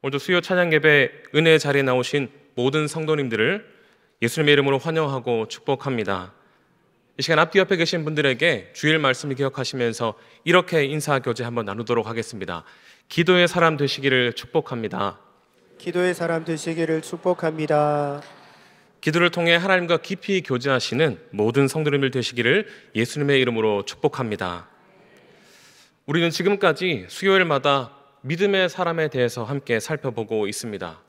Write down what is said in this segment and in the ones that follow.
오늘도 수요 찬양 예배 은혜의 자리에 나오신 모든 성도님들을 예수님의 이름으로 환영하고 축복합니다. 이 시간 앞뒤 옆에 계신 분들에게 주일 말씀을 기억하시면서 이렇게 인사 교제 한번 나누도록 하겠습니다. 기도의 사람 되시기를 축복합니다. 기도의 사람 되시기를 축복합니다. 기도를 통해 하나님과 깊이 교제하시는 모든 성도님들 되시기를 예수님의 이름으로 축복합니다. 우리는 지금까지 수요일마다 믿음의 사람에 대해서 함께 살펴보고 있습니다.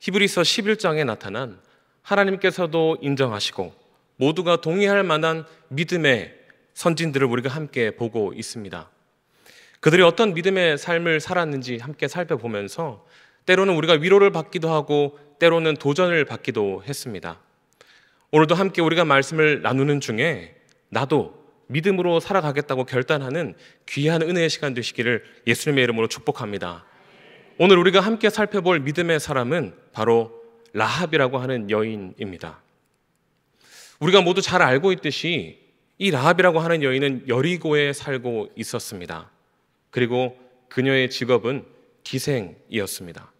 히브리서 11장에 나타난 하나님께서도 인정하시고 모두가 동의할 만한 믿음의 선진들을 우리가 함께 보고 있습니다. 그들이 어떤 믿음의 삶을 살았는지 함께 살펴보면서 때로는 우리가 위로를 받기도 하고 때로는 도전을 받기도 했습니다. 오늘도 함께 우리가 말씀을 나누는 중에 나도 믿음으로 살아가겠다고 결단하는 귀한 은혜의 시간 되시기를 예수님의 이름으로 축복합니다. 오늘 우리가 함께 살펴볼 믿음의 사람은 바로 라합이라고 하는 여인입니다. 우리가 모두 잘 알고 있듯이 이 라합이라고 하는 여인은 여리고에 살고 있었습니다. 그리고 그녀의 직업은 기생이었습니다.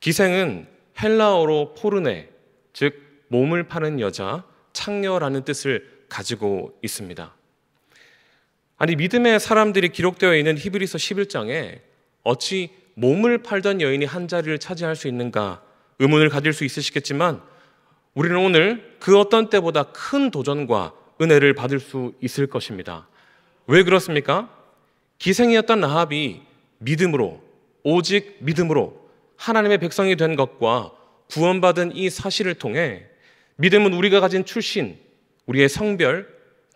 기생은 헬라어로 포르네, 즉 몸을 파는 여자, 창녀라는 뜻을 가지고 있습니다. 아니 믿음의 사람들이 기록되어 있는 히브리서 11장에 어찌 몸을 팔던 여인이 한 자리를 차지할 수 있는가 의문을 가질 수 있으시겠지만 우리는 오늘 그 어떤 때보다 큰 도전과 은혜를 받을 수 있을 것입니다. 왜 그렇습니까? 기생이었던 나합이 믿음으로 오직 믿음으로 하나님의 백성이 된 것과 구원받은 이 사실을 통해 믿음은 우리가 가진 출신, 우리의 성별,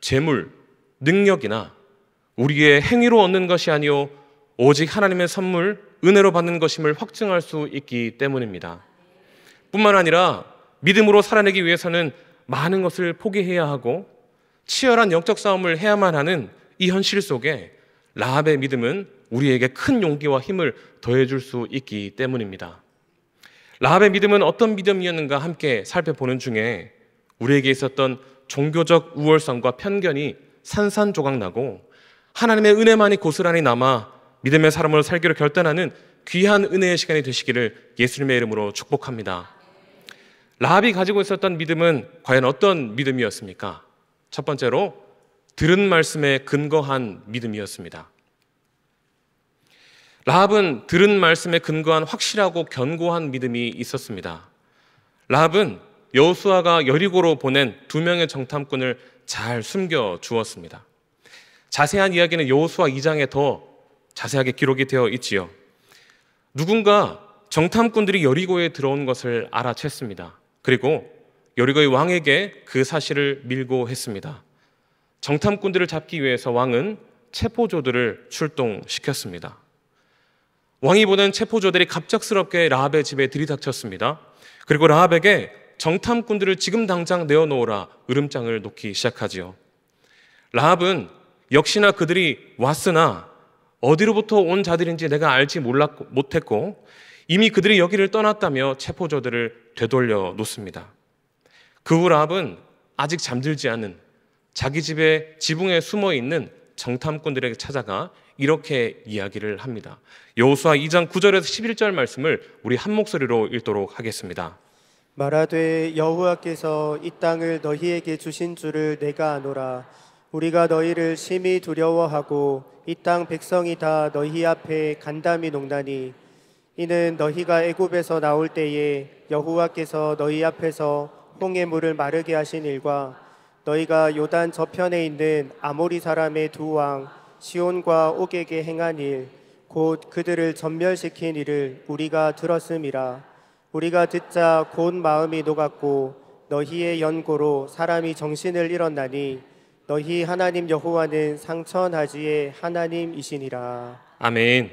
재물, 능력이나 우리의 행위로 얻는 것이 아니요 오직 하나님의 선물, 은혜로 받는 것임을 확증할 수 있기 때문입니다. 뿐만 아니라 믿음으로 살아내기 위해서는 많은 것을 포기해야 하고 치열한 영적 싸움을 해야만 하는 이 현실 속에 라합의 믿음은 우리에게 큰 용기와 힘을 더해줄 수 있기 때문입니다. 라합의 믿음은 어떤 믿음이었는가 함께 살펴보는 중에 우리에게 있었던 종교적 우월성과 편견이 산산조각 나고 하나님의 은혜만이 고스란히 남아 믿음의 사람으로 살기로 결단하는 귀한 은혜의 시간이 되시기를 예수님의 이름으로 축복합니다. 라합이 가지고 있었던 믿음은 과연 어떤 믿음이었습니까? 첫 번째로 들은 말씀에 근거한 믿음이었습니다. 라합은 들은 말씀에 근거한 확실하고 견고한 믿음이 있었습니다. 라합은 여호수아가 여리고로 보낸 두 명의 정탐꾼을 잘 숨겨 주었습니다. 자세한 이야기는 여호수아 2장에 더 자세하게 기록이 되어 있지요. 누군가 정탐꾼들이 여리고에 들어온 것을 알아챘습니다. 그리고 여리고의 왕에게 그 사실을 밀고 했습니다. 정탐꾼들을 잡기 위해서 왕은 체포조들을 출동시켰습니다. 왕이 보낸 체포조들이 갑작스럽게 라합의 집에 들이닥쳤습니다. 그리고 라합에게 정탐꾼들을 지금 당장 내어놓으라 으름장을 놓기 시작하지요. 라합은 역시나 그들이 왔으나 어디로부터 온 자들인지 내가 알지 몰랐고 못했고 이미 그들이 여기를 떠났다며 체포자들을 되돌려 놓습니다. 그 후 라합은 아직 잠들지 않은 자기 집의 지붕에 숨어 있는 정탐꾼들에게 찾아가 이렇게 이야기를 합니다. 여호수아 2장 9절에서 11절 말씀을 우리 한 목소리로 읽도록 하겠습니다. 말하되 여호와께서 이 땅을 너희에게 주신 줄을 내가 아노라 우리가 너희를 심히 두려워하고 이 땅 백성이 다 너희 앞에 간담이 농나니 이는 너희가 애굽에서 나올 때에 여호와께서 너희 앞에서 홍해 물을 마르게 하신 일과 너희가 요단 저편에 있는 아모리 사람의 두 왕 시온과 옥에게 행한 일 곧 그들을 전멸시킨 일을 우리가 들었음이라 우리가 듣자 곧 마음이 녹았고 너희의 연고로 사람이 정신을 잃었나니 너희 하나님 여호와는 상천하지의 하나님이시니라. 아멘.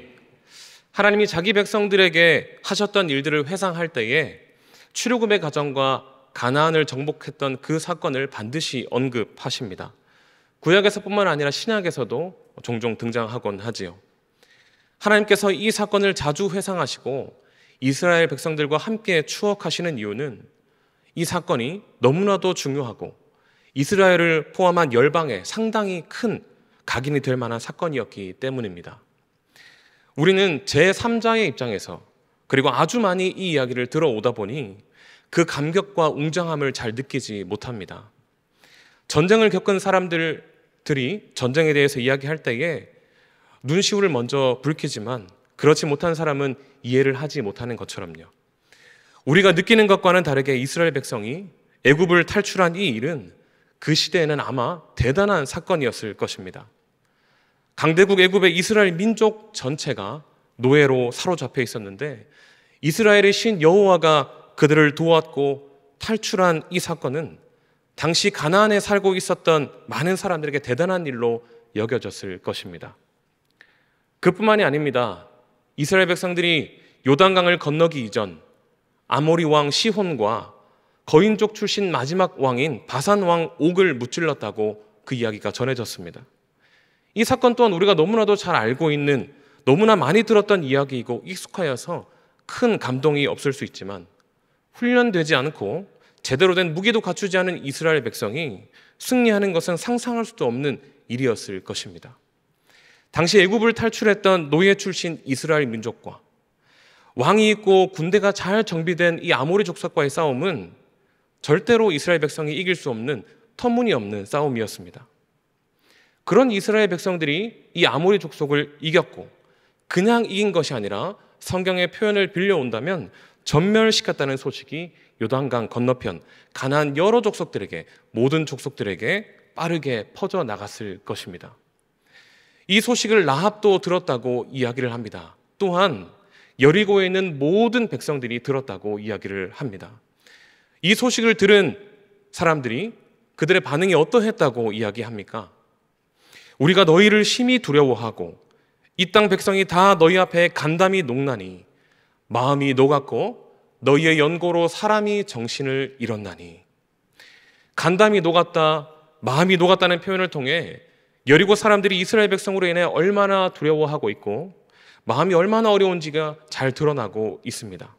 하나님이 자기 백성들에게 하셨던 일들을 회상할 때에 출애굽의 가정과 가나안을 정복했던 그 사건을 반드시 언급하십니다. 구약에서뿐만 아니라 신약에서도 종종 등장하곤 하지요. 하나님께서 이 사건을 자주 회상하시고 이스라엘 백성들과 함께 추억하시는 이유는 이 사건이 너무나도 중요하고 이스라엘을 포함한 열방에 상당히 큰 각인이 될 만한 사건이었기 때문입니다. 우리는 제3자의 입장에서 그리고 아주 많이 이 이야기를 들어오다 보니 그 감격과 웅장함을 잘 느끼지 못합니다. 전쟁을 겪은 사람들이 전쟁에 대해서 이야기할 때에 눈시울을 먼저 붉히지만 그렇지 못한 사람은 이해를 하지 못하는 것처럼요. 우리가 느끼는 것과는 다르게 이스라엘 백성이 애굽을 탈출한 이 일은 그 시대에는 아마 대단한 사건이었을 것입니다. 강대국 애굽의 이스라엘 민족 전체가 노예로 사로잡혀 있었는데 이스라엘의 신 여호와가 그들을 도왔고 탈출한 이 사건은 당시 가나안에 살고 있었던 많은 사람들에게 대단한 일로 여겨졌을 것입니다. 그뿐만이 아닙니다. 이스라엘 백성들이 요단강을 건너기 이전 아모리 왕 시혼과 거인족 출신 마지막 왕인 바산 왕 옥을 무찔렀다고 그 이야기가 전해졌습니다. 이 사건 또한 우리가 너무나도 잘 알고 있는 너무나 많이 들었던 이야기이고 익숙하여서 큰 감동이 없을 수 있지만 훈련되지 않고 제대로 된 무기도 갖추지 않은 이스라엘 백성이 승리하는 것은 상상할 수도 없는 일이었을 것입니다. 당시 애굽을 탈출했던 노예 출신 이스라엘 민족과 왕이 있고 군대가 잘 정비된 이 아모리 족속과의 싸움은 절대로 이스라엘 백성이 이길 수 없는 터무니없는 싸움이었습니다. 그런 이스라엘 백성들이 이 아모리 족속을 이겼고 그냥 이긴 것이 아니라 성경의 표현을 빌려온다면 전멸시켰다는 소식이 요단강 건너편 가난 여러 족속들에게 모든 족속들에게 빠르게 퍼져 나갔을 것입니다. 이 소식을 라합도 들었다고 이야기를 합니다. 또한 여리고에 있는 모든 백성들이 들었다고 이야기를 합니다. 이 소식을 들은 사람들이 그들의 반응이 어떠했다고 이야기합니까? 우리가 너희를 심히 두려워하고 이 땅 백성이 다 너희 앞에 간담이 녹나니 마음이 녹았고 너희의 연고로 사람이 정신을 잃었나니 간담이 녹았다, 마음이 녹았다는 표현을 통해 여리고 사람들이 이스라엘 백성으로 인해 얼마나 두려워하고 있고 마음이 얼마나 어려운지가 잘 드러나고 있습니다.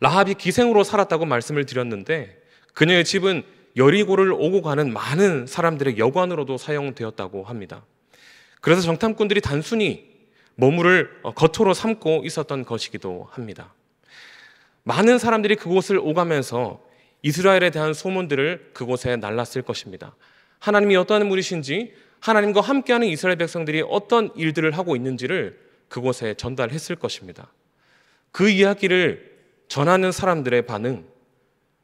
라합이 기생으로 살았다고 말씀을 드렸는데 그녀의 집은 여리고를 오고 가는 많은 사람들의 여관으로도 사용되었다고 합니다. 그래서 정탐꾼들이 단순히 머무를 어, 겉으로 삼고 있었던 것이기도 합니다. 많은 사람들이 그곳을 오가면서 이스라엘에 대한 소문들을 그곳에 날랐을 것입니다. 하나님이 어떠한 분이신지 하나님과 함께하는 이스라엘 백성들이 어떤 일들을 하고 있는지를 그곳에 전달했을 것입니다. 그 이야기를 전하는 사람들의 반응,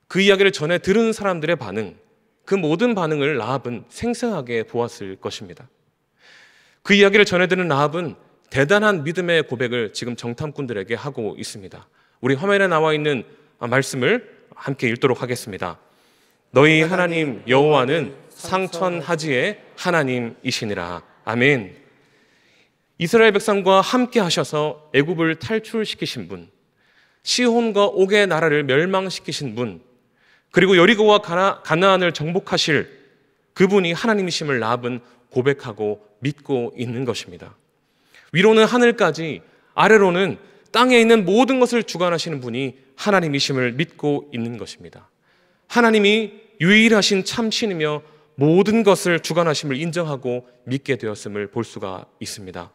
그 이야기를 전해 들은 사람들의 반응, 그 모든 반응을 라합은 생생하게 보았을 것입니다. 그 이야기를 전해 들은 라합은 대단한 믿음의 고백을 지금 정탐꾼들에게 하고 있습니다. 우리 화면에 나와 있는 말씀을 함께 읽도록 하겠습니다. 너희 하나님 여호와는 상천하지의 하나님이시니라. 아멘. 이스라엘 백성과 함께 하셔서 애굽을 탈출시키신 분, 시혼과 옥의 나라를 멸망시키신 분, 그리고 여리고와 가나, 안을 정복하실 그분이 하나님이심을 라은 고백하고 믿고 있는 것입니다. 위로는 하늘까지, 아래로는 땅에 있는 모든 것을 주관하시는 분이 하나님이심을 믿고 있는 것입니다. 하나님이 유일하신 참신이며 모든 것을 주관하심을 인정하고 믿게 되었음을 볼 수가 있습니다.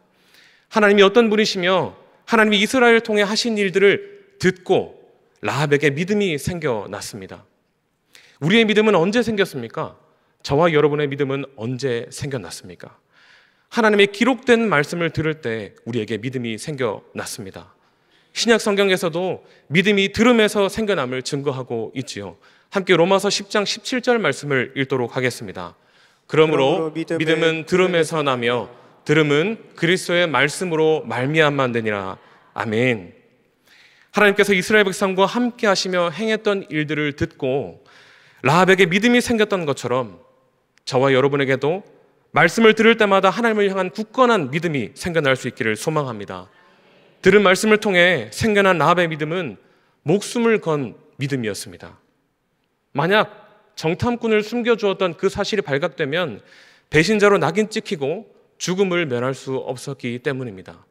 하나님이 어떤 분이시며 하나님이 이스라엘을 통해 하신 일들을 듣고 라합에게 믿음이 생겨났습니다. 우리의 믿음은 언제 생겼습니까? 저와 여러분의 믿음은 언제 생겨났습니까? 하나님의 기록된 말씀을 들을 때 우리에게 믿음이 생겨났습니다. 신약 성경에서도 믿음이 들음에서 생겨남을 증거하고 있지요. 함께 로마서 10장 17절 말씀을 읽도록 하겠습니다. 그러므로, 그러므로 믿음은, 믿음은 들음에서 나며 들음은 그리스도의 말씀으로 말미암아 되니라. 아멘. 하나님께서 이스라엘 백성과 함께 하시며 행했던 일들을 듣고 라합에게 믿음이 생겼던 것처럼 저와 여러분에게도 말씀을 들을 때마다 하나님을 향한 굳건한 믿음이 생겨날 수 있기를 소망합니다. 들은 말씀을 통해 생겨난 라합의 믿음은 목숨을 건 믿음이었습니다. 만약 정탐꾼을 숨겨주었던 그 사실이 발각되면 배신자로 낙인 찍히고 죽음을 면할 수 없었기 때문입니다.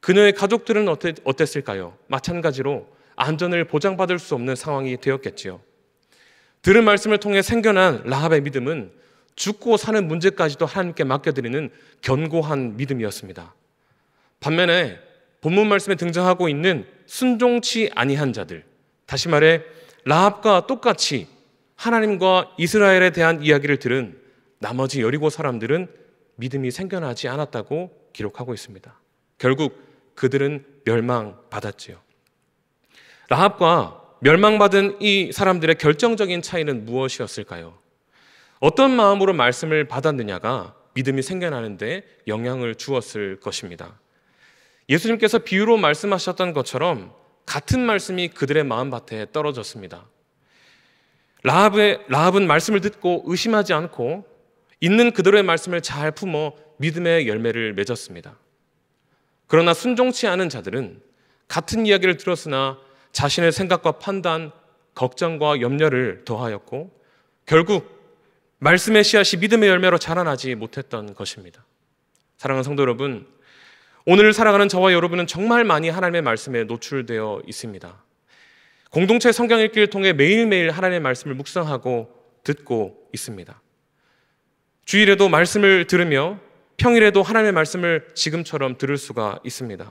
그녀의 가족들은 어땠, 을까요 마찬가지로 안전을 보장받을 수 없는 상황이 되었겠지요. 들은 말씀을 통해 생겨난 라합의 믿음은 죽고 사는 문제까지도 하나님께 맡겨드리는 견고한 믿음이었습니다. 반면에 본문 말씀에 등장하고 있는 순종치 아니한 자들, 다시 말해 라합과 똑같이 하나님과 이스라엘에 대한 이야기를 들은 나머지 여리고 사람들은 믿음이 생겨나지 않았다고 기록하고 있습니다. 결국 그들은 멸망받았지요. 라합과 멸망받은 이 사람들의 결정적인 차이는 무엇이었을까요? 어떤 마음으로 말씀을 받았느냐가 믿음이 생겨나는데 영향을 주었을 것입니다. 예수님께서 비유로 말씀하셨던 것처럼 같은 말씀이 그들의 마음밭에 떨어졌습니다. 라합의, 라합은 말씀을 듣고 의심하지 않고 있는 그대로의 말씀을 잘 품어 믿음의 열매를 맺었습니다. 그러나 순종치 않은 자들은 같은 이야기를 들었으나 자신의 생각과 판단, 걱정과 염려를 더하였고 결국 말씀의 씨앗이 믿음의 열매로 자라나지 못했던 것입니다. 사랑하는 성도 여러분, 오늘 살아가는 저와 여러분은 정말 많이 하나님의 말씀에 노출되어 있습니다. 공동체 성경 읽기를 통해 매일매일 하나님의 말씀을 묵상하고 듣고 있습니다. 주일에도 말씀을 들으며 평일에도 하나님의 말씀을 지금처럼 들을 수가 있습니다.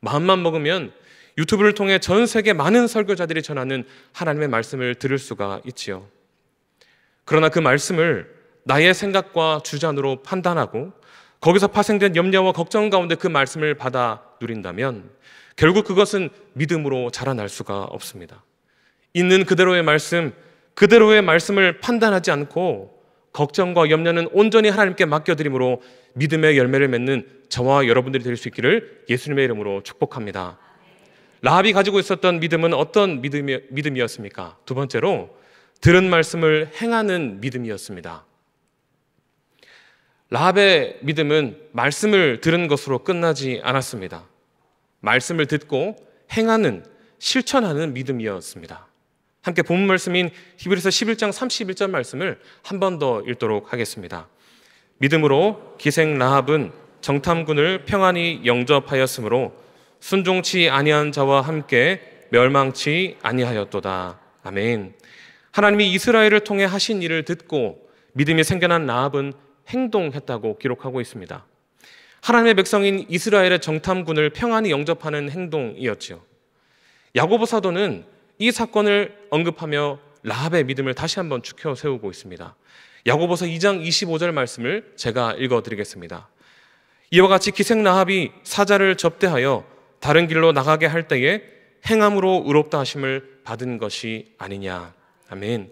마음만 먹으면 유튜브를 통해 전 세계 많은 설교자들이 전하는 하나님의 말씀을 들을 수가 있지요. 그러나 그 말씀을 나의 생각과 주장으로 판단하고 거기서 파생된 염려와 걱정 가운데 그 말씀을 받아 누린다면 결국 그것은 믿음으로 자라날 수가 없습니다. 있는 그대로의 말씀, 그대로의 말씀을 판단하지 않고 걱정과 염려는 온전히 하나님께 맡겨드림으로 믿음의 열매를 맺는 저와 여러분들이 될 수 있기를 예수님의 이름으로 축복합니다. 라합이 가지고 있었던 믿음은 어떤 믿음이, 믿음이었습니까? 두 번째로 들은 말씀을 행하는 믿음이었습니다. 라합의 믿음은 말씀을 들은 것으로 끝나지 않았습니다. 말씀을 듣고 행하는 실천하는 믿음이었습니다. 함께 본 말씀인 히브리서 11장 31절 말씀을 한 번 더 읽도록 하겠습니다. 믿음으로 기생 라합은 정탐군을 평안히 영접하였으므로 순종치 아니한 자와 함께 멸망치 아니하였도다. 아멘. 하나님이 이스라엘을 통해 하신 일을 듣고 믿음이 생겨난 라합은 행동했다고 기록하고 있습니다. 하나님의 백성인 이스라엘의 정탐군을 평안히 영접하는 행동이었지요. 야고보 사도는 이 사건을 언급하며 라합의 믿음을 다시 한번 축혀 세우고 있습니다. 야고보서 2장 25절 말씀을 제가 읽어 드리겠습니다. 이와 같이 기생 라합이 사자를 접대하여 다른 길로 나가게 할 때에 행함으로 의롭다 하심을 받은 것이 아니냐. 아멘.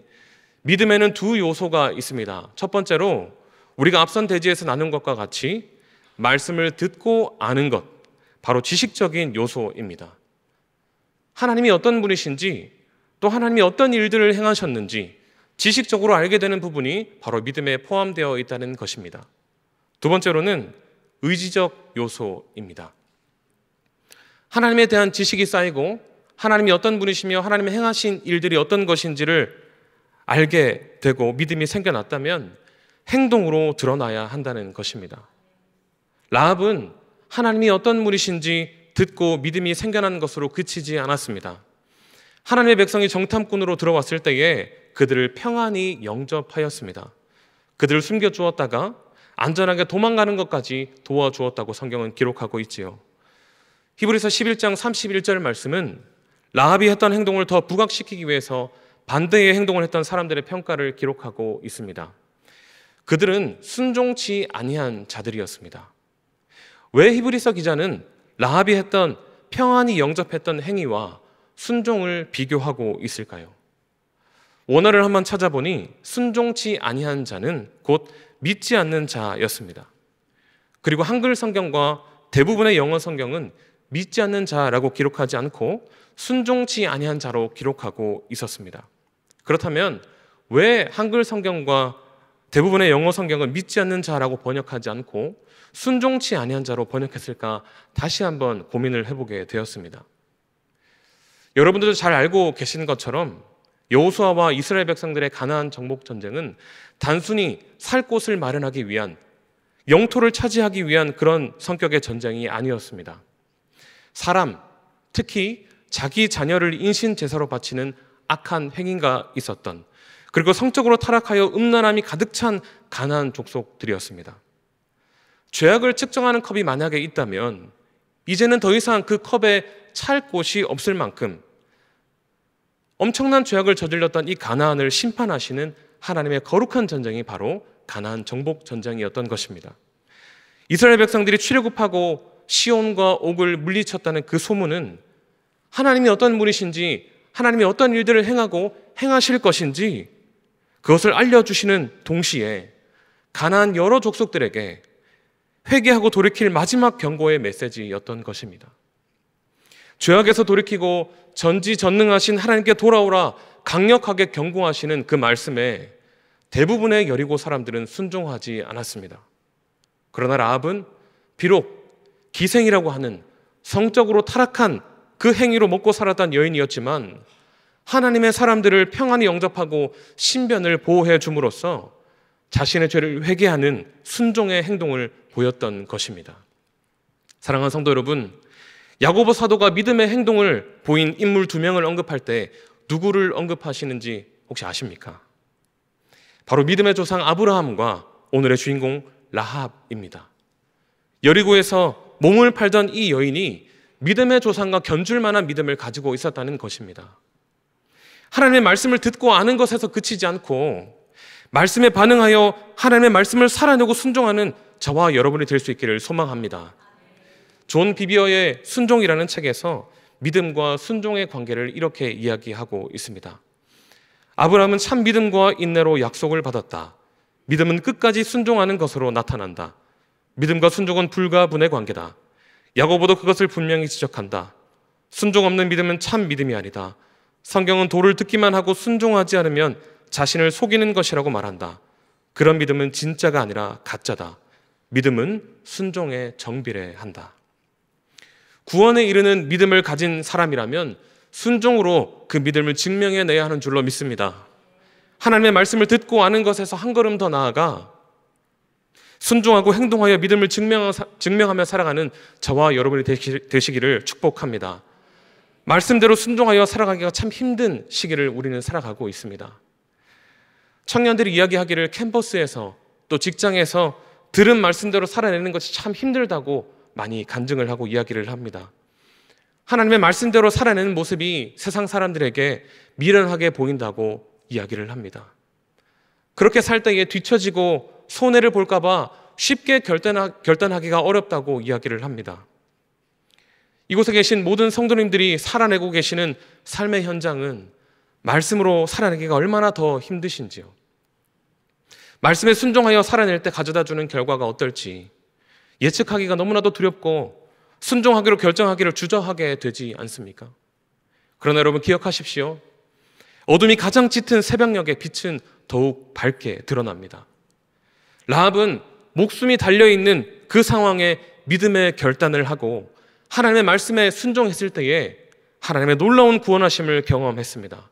믿음에는 두 요소가 있습니다. 첫 번째로 우리가 앞선 대지에서 나눈 것과 같이 말씀을 듣고 아는 것, 바로 지식적인 요소입니다. 하나님이 어떤 분이신지, 또 하나님이 어떤 일들을 행하셨는지 지식적으로 알게 되는 부분이 바로 믿음에 포함되어 있다는 것입니다. 두 번째로는 의지적 요소입니다. 하나님에 대한 지식이 쌓이고 하나님이 어떤 분이시며 하나님이 행하신 일들이 어떤 것인지를 알게 되고 믿음이 생겨났다면 행동으로 드러나야 한다는 것입니다. 라합은 하나님이 어떤 분이신지 듣고 믿음이 생겨난 것으로 그치지 않았습니다. 하나님의 백성이 정탐꾼으로 들어왔을 때에 그들을 평안히 영접하였습니다. 그들을 숨겨주었다가 안전하게 도망가는 것까지 도와주었다고 성경은 기록하고 있지요. 히브리서 11장 31절 말씀은 라합이 했던 행동을 더 부각시키기 위해서 반대의 행동을 했던 사람들의 평가를 기록하고 있습니다. 그들은 순종치 아니한 자들이었습니다. 왜 히브리서 기자는 라합이 했던 평안히 영접했던 행위와 순종을 비교하고 있을까요? 원어를 한번 찾아보니 순종치 아니한 자는 곧 믿지 않는 자였습니다. 그리고 한글 성경과 대부분의 영어 성경은 믿지 않는 자라고 기록하지 않고 순종치 아니한 자로 기록하고 있었습니다. 그렇다면 왜 한글 성경과 대부분의 영어 성경은 믿지 않는 자라고 번역하지 않고 순종치 아니한 자로 번역했을까 다시 한번 고민을 해보게 되었습니다. 여러분들도 잘 알고 계신 것처럼 여호수아와 이스라엘 백성들의 가나안 정복 전쟁은 단순히 살 곳을 마련하기 위한 영토를 차지하기 위한 그런 성격의 전쟁이 아니었습니다. 사람, 특히 자기 자녀를 인신 제사로 바치는 악한 행위가 있었던 그리고 성적으로 타락하여 음란함이 가득 찬 가난 족속들이었습니다. 죄악을 측정하는 컵이 만약에 있다면 이제는 더 이상 그 컵에 찰 곳이 없을 만큼 엄청난 죄악을 저질렀던 이 가나안을 심판하시는 하나님의 거룩한 전쟁이 바로 가나안 정복 전쟁이었던 것입니다. 이스라엘 백성들이 출애굽하고 시온과 옥을 물리쳤다는 그 소문은 하나님이 어떤 분이신지 하나님이 어떤 일들을 행하고 행하실 것인지 그것을 알려주시는 동시에 가나안 여러 족속들에게 회개하고 돌이킬 마지막 경고의 메시지였던 것입니다. 죄악에서 돌이키고 전지전능하신 하나님께 돌아오라 강력하게 경고하시는 그 말씀에 대부분의 여리고 사람들은 순종하지 않았습니다. 그러나 라합은 비록 기생이라고 하는 성적으로 타락한 그 행위로 먹고 살았던 여인이었지만 하나님의 사람들을 평안히 영접하고 신변을 보호해 줌으로써 자신의 죄를 회개하는 순종의 행동을 보였던 것입니다. 사랑하는 성도 여러분, 야고보 사도가 믿음의 행동을 보인 인물 두 명을 언급할 때 누구를 언급하시는지 혹시 아십니까? 바로 믿음의 조상 아브라함과 오늘의 주인공 라합입니다. 여리고에서 몸을 팔던 이 여인이 믿음의 조상과 견줄 만한 믿음을 가지고 있었다는 것입니다. 하나님의 말씀을 듣고 아는 것에서 그치지 않고 말씀에 반응하여 하나님의 말씀을 살아내고 순종하는 저와 여러분이 될 수 있기를 소망합니다. 존 비비어의 순종이라는 책에서 믿음과 순종의 관계를 이렇게 이야기하고 있습니다. 아브라함은 참 믿음과 인내로 약속을 받았다. 믿음은 끝까지 순종하는 것으로 나타난다. 믿음과 순종은 불가분의 관계다. 야고보도 그것을 분명히 지적한다. 순종 없는 믿음은 참 믿음이 아니다. 성경은 도를 듣기만 하고 순종하지 않으면 자신을 속이는 것이라고 말한다. 그런 믿음은 진짜가 아니라 가짜다. 믿음은 순종에 정비례한다. 구원에 이르는 믿음을 가진 사람이라면 순종으로 그 믿음을 증명해내야 하는 줄로 믿습니다. 하나님의 말씀을 듣고 아는 것에서 한 걸음 더 나아가 순종하고 행동하여 믿음을 증명하며 살아가는 저와 여러분이 되시기를 축복합니다. 말씀대로 순종하여 살아가기가 참 힘든 시기를 우리는 살아가고 있습니다. 청년들이 이야기하기를 캠퍼스에서 또 직장에서 들은 말씀대로 살아내는 것이 참 힘들다고 많이 간증을 하고 이야기를 합니다. 하나님의 말씀대로 살아내는 모습이 세상 사람들에게 미련하게 보인다고 이야기를 합니다. 그렇게 살 때에 뒤처지고 손해를 볼까봐 쉽게 결단하, 기가 어렵다고 이야기를 합니다. 이곳에 계신 모든 성도님들이 살아내고 계시는 삶의 현장은 말씀으로 살아내기가 얼마나 더 힘드신지요. 말씀에 순종하여 살아낼 때 가져다 주는 결과가 어떨지 예측하기가 너무나도 두렵고 순종하기로 결정하기를 주저하게 되지 않습니까? 그러나 여러분 기억하십시오. 어둠이 가장 짙은 새벽녘에 빛은 더욱 밝게 드러납니다. 라합은 목숨이 달려있는 그 상황에 믿음의 결단을 하고 하나님의 말씀에 순종했을 때에 하나님의 놀라운 구원하심을 경험했습니다.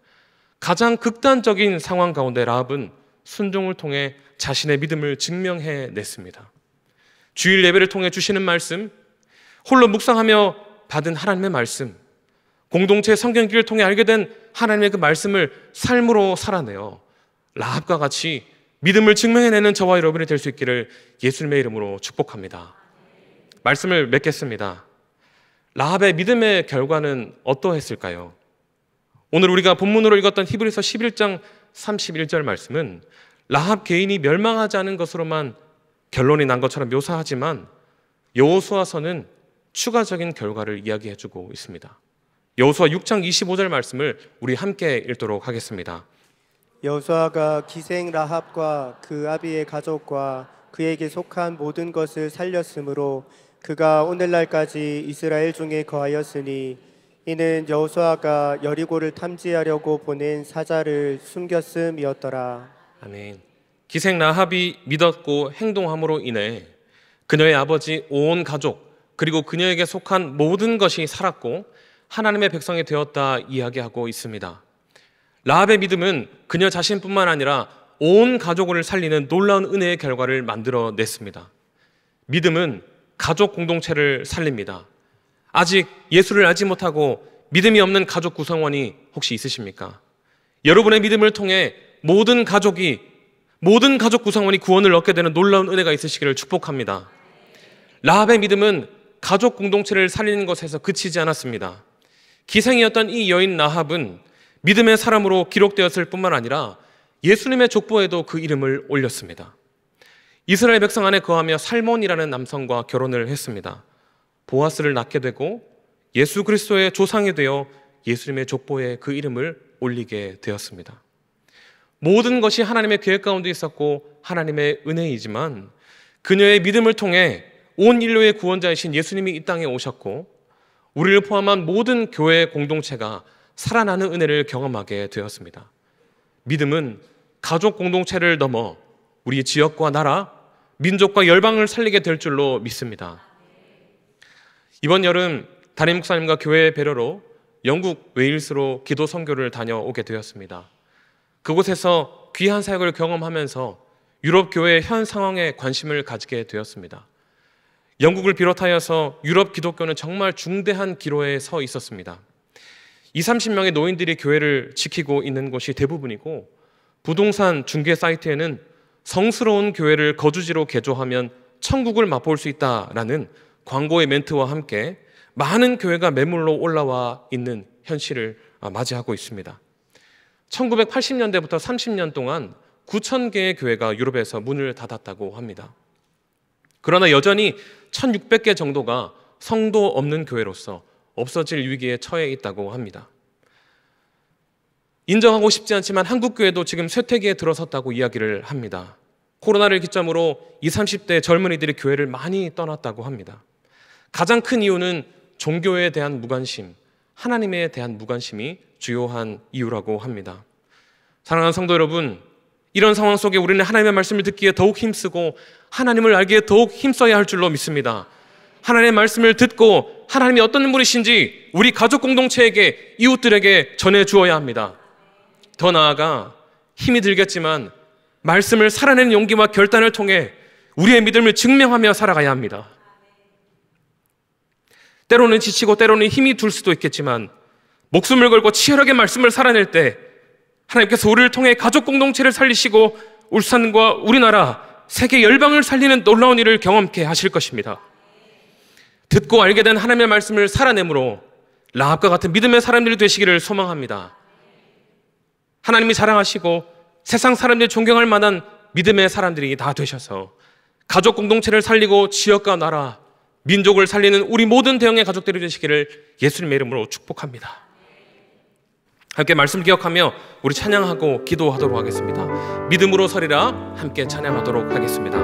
가장 극단적인 상황 가운데 라합은 순종을 통해 자신의 믿음을 증명해 냈습니다. 주일 예배를 통해 주시는 말씀, 홀로 묵상하며 받은 하나님의 말씀, 공동체 성경기를 통해 알게 된 하나님의 그 말씀을 삶으로 살아내어 라합과 같이 믿음을 증명해내는 저와 여러분이 될 수 있기를 예수님의 이름으로 축복합니다. 말씀을 맺겠습니다. 라합의 믿음의 결과는 어떠했을까요? 오늘 우리가 본문으로 읽었던 히브리서 11장 31절 말씀은 라합 개인이 멸망하지 않은 것으로만 결론이 난 것처럼 묘사하지만 여호수아서는 추가적인 결과를 이야기해 주고 있습니다. 여호수아 6장 25절 말씀을 우리 함께 읽도록 하겠습니다. 여호수아가 기생 라합과 그 아비의 가족과 그에게 속한 모든 것을 살렸으므로 그가 오늘날까지 이스라엘 중에 거하였으니 이는 여호수아가 여리고를 탐지하려고 보낸 사자를 숨겼음이었더라. 아멘. 기생 라합이 믿었고 행동함으로 인해 그녀의 아버지 온 가족 그리고 그녀에게 속한 모든 것이 살았고 하나님의 백성이 되었다 이야기하고 있습니다. 라합의 믿음은 그녀 자신뿐만 아니라 온 가족을 살리는 놀라운 은혜의 결과를 만들어냈습니다. 믿음은 가족 공동체를 살립니다. 아직 예수를 알지 못하고 믿음이 없는 가족 구성원이 혹시 있으십니까? 여러분의 믿음을 통해 모든 가족이 모든 가족 구성원이 구원을 얻게 되는 놀라운 은혜가 있으시기를 축복합니다. 라합의 믿음은 가족 공동체를 살리는 것에서 그치지 않았습니다. 기생이었던 이 여인 라합은 믿음의 사람으로 기록되었을 뿐만 아니라 예수님의 족보에도 그 이름을 올렸습니다. 이스라엘 백성 안에 거하며 살몬이라는 남성과 결혼을 했습니다. 보아스를 낳게 되고 예수 그리스도의 조상이 되어 예수님의 족보에 그 이름을 올리게 되었습니다. 모든 것이 하나님의 계획 가운데 있었고 하나님의 은혜이지만 그녀의 믿음을 통해 온 인류의 구원자이신 예수님이 이 땅에 오셨고 우리를 포함한 모든 교회 공동체가 살아나는 은혜를 경험하게 되었습니다. 믿음은 가족 공동체를 넘어 우리 지역과 나라, 민족과 열방을 살리게 될 줄로 믿습니다. 이번 여름 담임 목사님과 교회의 배려로 영국 웨일스로 기도 선교를 다녀오게 되었습니다. 그곳에서 귀한 사역을 경험하면서 유럽 교회의 현 상황에 관심을 가지게 되었습니다. 영국을 비롯하여서 유럽 기독교는 정말 중대한 기로에 서 있었습니다. 2, 30명의 노인들이 교회를 지키고 있는 곳이 대부분이고 부동산 중개 사이트에는 성스러운 교회를 거주지로 개조하면 천국을 맛볼 수 있다라는 광고의 멘트와 함께 많은 교회가 매물로 올라와 있는 현실을 아, 맞이하고 있습니다. 1980년대부터 30년 동안 9천 개의 교회가 유럽에서 문을 닫았다고 합니다. 그러나 여전히 1,600개 정도가 성도 없는 교회로서 없어질 위기에 처해 있다고 합니다. 인정하고 싶지 않지만 한국교회도 지금 쇠퇴기에 들어섰다고 이야기를 합니다. 코로나를 기점으로 20, 30대 젊은이들이 교회를 많이 떠났다고 합니다. 가장 큰 이유는 종교에 대한 무관심, 하나님에 대한 무관심이 주요한 이유라고 합니다. 사랑하는 성도 여러분, 이런 상황 속에 우리는 하나님의 말씀을 듣기에 더욱 힘쓰고 하나님을 알기에 더욱 힘써야 할 줄로 믿습니다. 하나님의 말씀을 듣고 하나님이 어떤 분이신지 우리 가족 공동체에게 이웃들에게 전해 주어야 합니다. 더 나아가 힘이 들겠지만 말씀을 살아내는 용기와 결단을 통해 우리의 믿음을 증명하며 살아가야 합니다. 때로는 지치고 때로는 힘이 둘 수도 있겠지만 목숨을 걸고 치열하게 말씀을 살아낼 때 하나님께서 우리를 통해 가족 공동체를 살리시고 울산과 우리나라 세계 열방을 살리는 놀라운 일을 경험케 하실 것입니다. 듣고 알게 된 하나님의 말씀을 살아내므로 라합과 같은 믿음의 사람들이 되시기를 소망합니다. 하나님이 사랑하시고 세상 사람들이 존경할 만한 믿음의 사람들이 다 되셔서 가족 공동체를 살리고 지역과 나라 민족을 살리는 우리 모든 대형의 가족들이 되시기를 예수님의 이름으로 축복합니다. 함께 말씀 기억하며 우리 찬양하고 기도하도록 하겠습니다. 믿음으로 서리라 함께 찬양하도록 하겠습니다.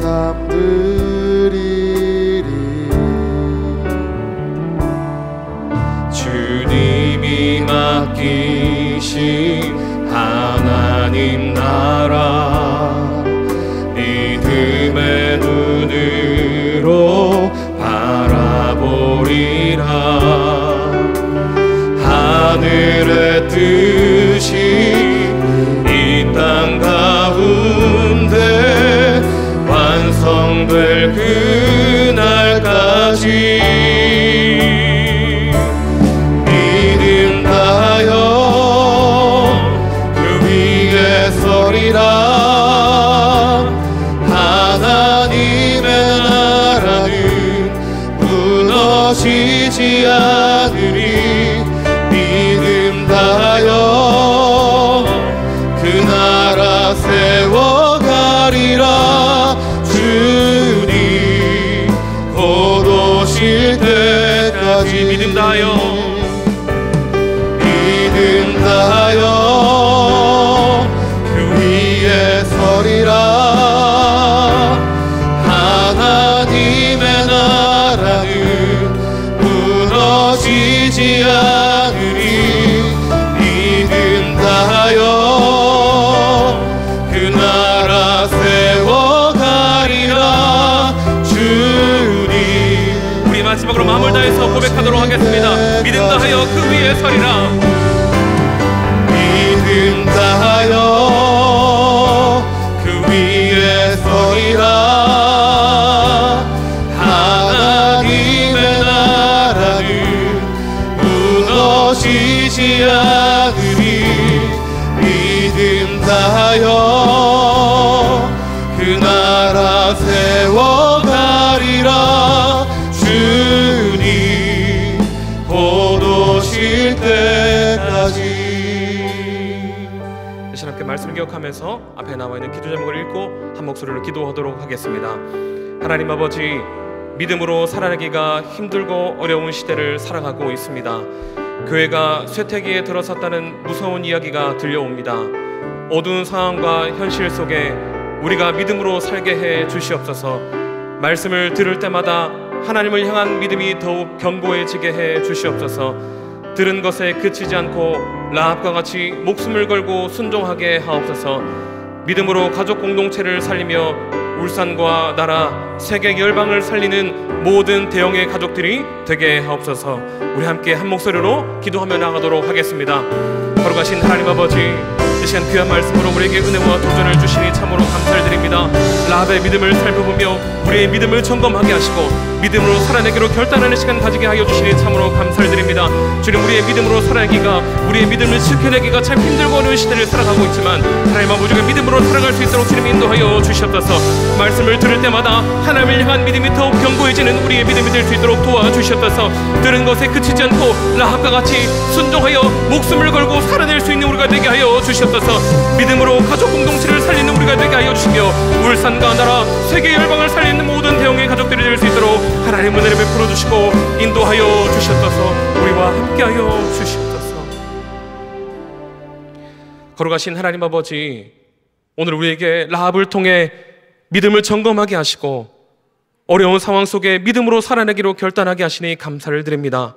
sapdır 끝까지 믿음 다하여 예설이라 하면서 앞에 나와 있는 기도 제목을 읽고 한 목소리로 기도하도록 하겠습니다. 하나님 아버지 믿음으로 살아내기가 힘들고 어려운 시대를 살아가고 있습니다. 교회가 쇠퇴기에 들어섰다는 무서운 이야기가 들려옵니다. 어두운 상황과 현실 속에 우리가 믿음으로 살게 해 주시옵소서. 말씀을 들을 때마다 하나님을 향한 믿음이 더욱 견고해지게 해 주시옵소서. 들은 것에 그치지 않고 라합과 같이 목숨을 걸고 순종하게 하옵소서 믿음으로 가족 공동체를 살리며 울산과 나라 세계 열방을 살리는 모든 대형의 가족들이 되게 하옵소서 우리 함께 한 목소리로 기도하며 나가도록 하겠습니다 거룩가신 하나님 아버지 시간 귀한 말씀으로 우리에게 은혜와 도전을 주시니 참으로 감사를 드립니다. 라합 믿음을 살펴보며 우리의 믿음을 점검하게 하시고 믿음으로 살아내기로 결단하는 시간 가지게 하여 주시니 참으로 감사 드립니다. 주님 우리의 믿음으로 살아내기가 우리의 믿음을 지켜내기가 참 힘들고 어려운 시대를 살아가고 있지만 하나님 아버지가 믿음으로 살아갈 수 있도록 주님 인도하여 주시옵소서 말씀을 들을 때마다 하나님을 향한 믿음이 더욱 견고해지는 우리의 믿음이 될수 있도록 도와주시옵소서 들은 것에 그치지 않고 라합과 같이 순종하여 목숨을 걸고 살아낼 수 있는 우리가 되게 하여 주시옵소서 주셔서 믿음으로 가족 공동체를 살리는 우리가 되게 하여 주시며 울산과 나라 세계 열방을 살리는 모든 대형의 가족들이 될 수 있도록 하나님 은혜를 베풀어 주시고 인도하여 주셨소서 우리와 함께하여 주시옵소서 걸어가신 하나님 아버지 오늘 우리에게 라합을 통해 믿음을 점검하게 하시고 어려운 상황 속에 믿음으로 살아내기로 결단하게 하시니 감사를 드립니다.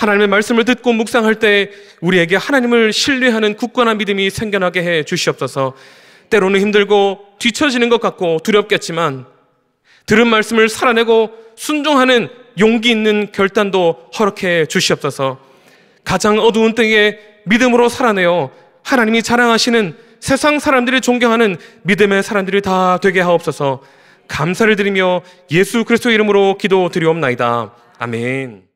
하나님의 말씀을 듣고 묵상할 때 우리에게 하나님을 신뢰하는 굳건한 믿음이 생겨나게 해 주시옵소서. 때로는 힘들고 뒤처지는 것 같고 두렵겠지만 들은 말씀을 살아내고 순종하는 용기 있는 결단도 허락해 주시옵소서. 가장 어두운 때에 믿음으로 살아내어 하나님이 자랑하시는 세상 사람들이 존경하는 믿음의 사람들이 다 되게 하옵소서. 감사를 드리며 예수 그리스도 이름으로 기도드리옵나이다. 아멘.